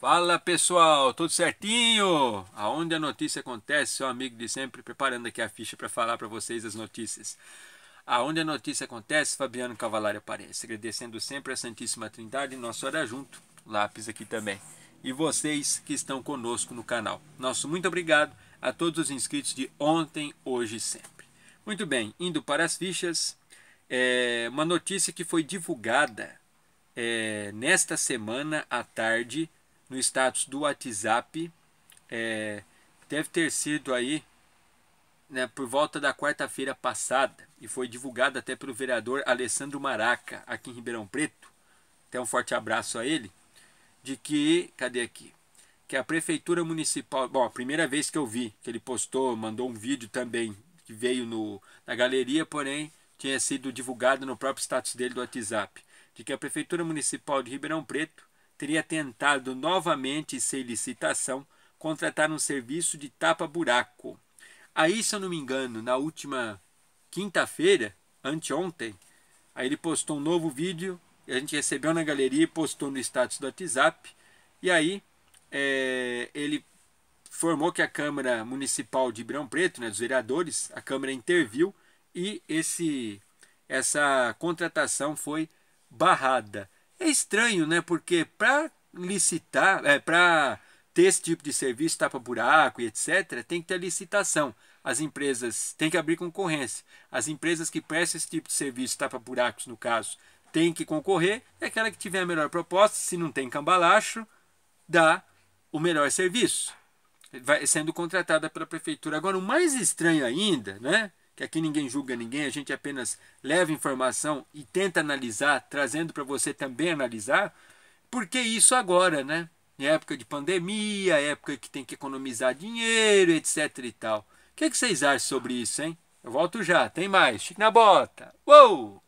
Fala pessoal, tudo certinho? Aonde a notícia acontece, seu amigo de sempre preparando aqui a ficha para falar para vocês as notícias. Aonde a notícia acontece, Fabiano Cavalari aparece, agradecendo sempre a Santíssima Trindade e Nossa Hora Junto, lápis aqui também. E vocês que estão conosco no canal. Nosso muito obrigado a todos os inscritos de ontem, hoje e sempre. Muito bem, indo para as fichas, é uma notícia que foi divulgada é, nesta semana à tarde no status do WhatsApp. É, deve ter sido aí né, por volta da quarta-feira passada e foi divulgado até pelo vereador Alessandro Maraca, aqui em Ribeirão Preto. Até então, um forte abraço a ele. De que, cadê aqui? Que a prefeitura municipal. Bom, a primeira vez que eu vi que ele postou, mandou um vídeo também que veio no, na galeria, porém tinha sido divulgado no próprio status dele do WhatsApp. De que a prefeitura municipal de Ribeirão Preto teria tentado novamente, sem licitação, contratar um serviço de tapa-buraco. Aí, se eu não me engano, na última quinta-feira, anteontem, aí ele postou um novo vídeo, a gente recebeu na galeria e postou no status do WhatsApp, e aí é, ele formou que a Câmara Municipal de Ibrão Preto, né, dos vereadores, a Câmara interviu e esse, essa contratação foi barrada. É estranho, né? Porque para licitar, é, para ter esse tipo de serviço, tapa-buraco e etc., tem que ter licitação. As empresas têm que abrir concorrência. As empresas que prestam esse tipo de serviço, tapa-buracos no caso, têm que concorrer. E é aquela que tiver a melhor proposta, se não tem cambalacho, dá o melhor serviço. Vai sendo contratada pela prefeitura. Agora, o mais estranho ainda, né? que aqui ninguém julga ninguém, a gente apenas leva informação e tenta analisar, trazendo para você também analisar, porque isso agora, né? Em época de pandemia, época que tem que economizar dinheiro, etc e tal. O que, é que vocês acham sobre isso, hein? Eu volto já, tem mais. Chique na bota. Uou!